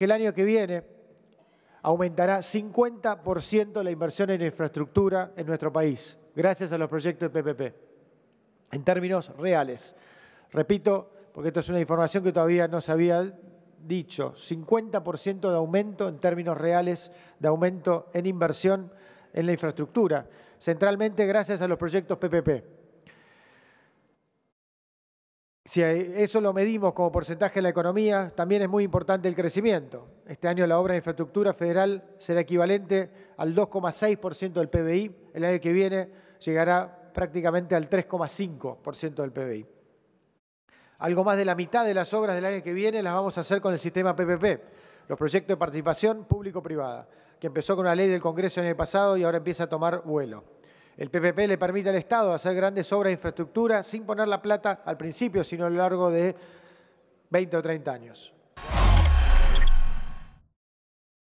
el año que viene aumentará 50% la inversión en infraestructura en nuestro país, gracias a los proyectos de PPP, en términos reales. Repito, porque esto es una información que todavía no se había dicho, 50% de aumento en términos reales, de aumento en inversión en la infraestructura, centralmente gracias a los proyectos PPP. Si eso lo medimos como porcentaje de la economía, también es muy importante el crecimiento. Este año la obra de infraestructura federal será equivalente al 2,6% del PBI. El año que viene llegará prácticamente al 3,5% del PBI. Algo más de la mitad de las obras del año que viene las vamos a hacer con el sistema PPP, los proyectos de participación público-privada, que empezó con una ley del Congreso el año pasado y ahora empieza a tomar vuelo. El PPP le permite al Estado hacer grandes obras de infraestructura sin poner la plata al principio, sino a lo largo de 20 o 30 años.